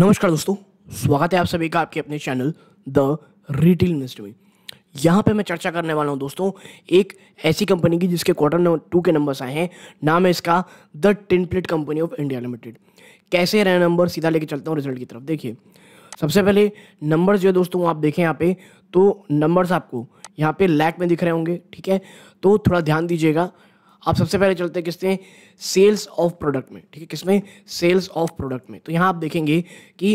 नमस्कार दोस्तों स्वागत है आप सभी का आपके अपने चैनल द रिटेल इन्वेस्ट में यहाँ पे मैं चर्चा करने वाला हूँ दोस्तों एक ऐसी कंपनी की जिसके क्वार्टर नंबर टू के नंबर्स आए हैं नाम है इसका the tinplate company of India limited कैसे रहे नंबर सीधा लेके चलता हूँ रिजल्ट की तरफ देखिए सबसे पहले नंबर जो है दोस्तों आप देखें यहाँ पे तो नंबर्स आपको यहाँ पे लैक में दिख रहे होंगे ठीक है तो थोड़ा ध्यान दीजिएगा आप सबसे पहले चलते हैं सेल्स ऑफ प्रोडक्ट में ठीक है किसमें सेल्स ऑफ प्रोडक्ट में तो यहाँ आप देखेंगे कि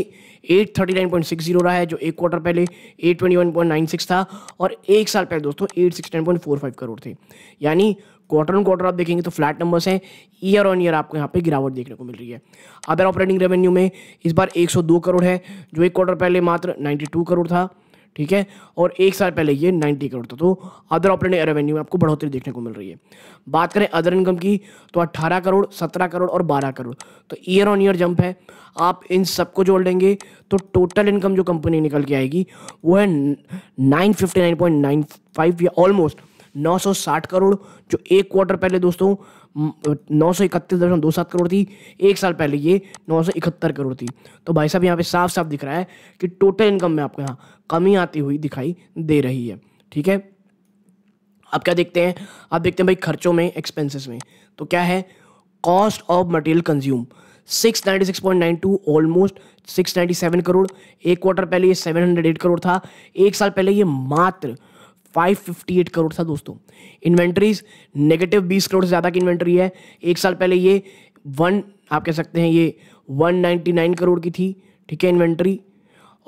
839.60 रहा है जो एक क्वार्टर पहले 821.96 था और एक साल पहले दोस्तों 869.45 करोड़ थे यानी क्वार्टर ऑन क्वार्टर आप देखेंगे तो फ्लैट नंबर्स हैं ईयर ऑन ईयर आपको यहाँ पे गिरावट देखने को मिल रही है अदर ऑपरेटिंग रेवेन्यू में इस बार 102 करोड़ है जो एक क्वार्टर पहले मात्र 92 करोड़ था ठीक है और एक साल पहले ये 90 करोड़ था तो अदर ऑपरेटिंग रेवेन्यू में आपको बढ़ोतरी देखने को मिल रही है बात करें अदर इनकम की तो 18 करोड़ 17 करोड़ और 12 करोड़ तो ईयर ऑन ईयर जंप है आप इन सबको जोड़ लेंगे तो टोटल इनकम जो कंपनी निकल के आएगी वो है नाइन या ऑलमोस्ट 960 करोड़ जो एक क्वार्टर पहले दोस्तों नौ सौ इकतीस दशमलव दो सात करोड़ थी एक साल पहले ये नौ सौ इकहत्तर करोड़ थी तो भाई साहब यहाँ पे साफ साफ दिख रहा है कि टोटल इनकम में आपको यहाँ कमी आती हुई दिखाई दे रही है ठीक है अब क्या देखते हैं आप देखते हैं भाई खर्चों में एक्सपेंसिस में तो क्या है cost of material consume 696.92 almost 697 crore एक क्वार्टर पहले ये 708 करोड़ था एक साल पहले ये मात्र 558 करोड़ था दोस्तों इन्वेंट्रीज नेगेटिव 20 करोड़ से ज़्यादा की इन्वेंट्री है एक साल पहले ये वन आप कह सकते हैं ये 199 करोड़ की थी ठीक है इन्वेंट्री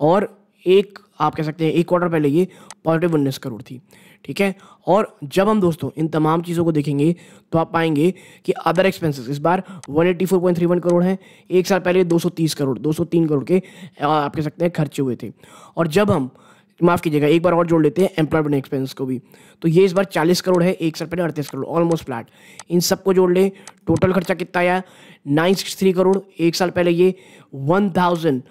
और एक आप कह सकते हैं एक क्वार्टर पहले ये पॉजिटिव उन्नीस करोड़ थी ठीक है और जब हम दोस्तों इन तमाम चीज़ों को देखेंगे तो आप पाएंगे कि अदर एक्सपेंसेस इस बार 184.31 करोड़ हैं एक साल पहले 230 करोड़ 203 करोड़ के आप कह सकते हैं खर्चे हुए थे और जब हम माफ़ कीजिएगा एक बार और जोड़ लेते हैं एम्प्लॉयमेंट एक्सपेंस को भी तो ये इस बार चालीस करोड़ है एक साल पहले अड़तीस करोड़ ऑलमोस्ट फ्लैट इन सबको जोड़ लें टोटल खर्चा कितना आया नाइन सिक्स थ्री करोड़ एक साल पहले ये वन थाउजेंड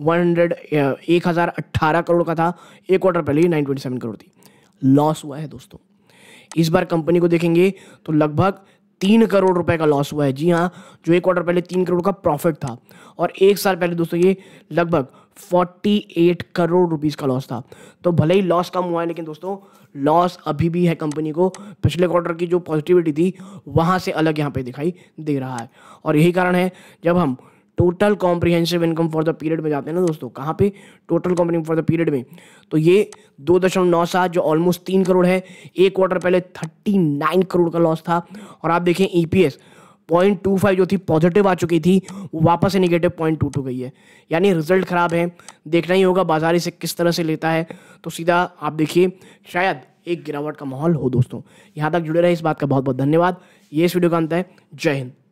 वन हंड्रेड एक हज़ार अट्ठारह करोड़ का था एक क्वार्टर पहले ही नाइन ट्वेंटी सेवन करोड़ थी लॉस हुआ है दोस्तों इस बार कंपनी को देखेंगे तो लगभग तीन करोड़ रुपए का लॉस हुआ है जी हाँ जो एक क्वार्टर पहले तीन करोड़ का प्रॉफिट था और एक साल पहले दोस्तों ये लगभग 48 करोड़ रुपीज़ का लॉस था तो भले ही लॉस कम हुआ है लेकिन दोस्तों लॉस अभी भी है कंपनी को पिछले क्वार्टर की जो पॉजिटिविटी थी वहाँ से अलग यहाँ पे दिखाई दे रहा है और यही कारण है जब हम total comprehensive income for the period में जाते हैं ना दोस्तों कहाँ पे total comprehensive for the period में तो ये दो दशमलव नौ सात जो ऑलमोस्ट तीन करोड़ है एक क्वार्टर पहले थर्टी नाइन करोड़ का लॉस था और आप देखें E P S point two five जो थी पॉजिटिव आ चुकी थी वो वापस से निगेटिव पॉइंट टूट टू गई है यानी रिजल्ट ख़राब है देखना ही होगा बाजार इसे किस तरह से लेता है तो सीधा आप देखिए शायद एक गिरावट का माहौल हो दोस्तों यहाँ तक जुड़े रहे इस बात का बहुत बहुत धन्यवाद ये इस वीडियो का अंत है जय हिंद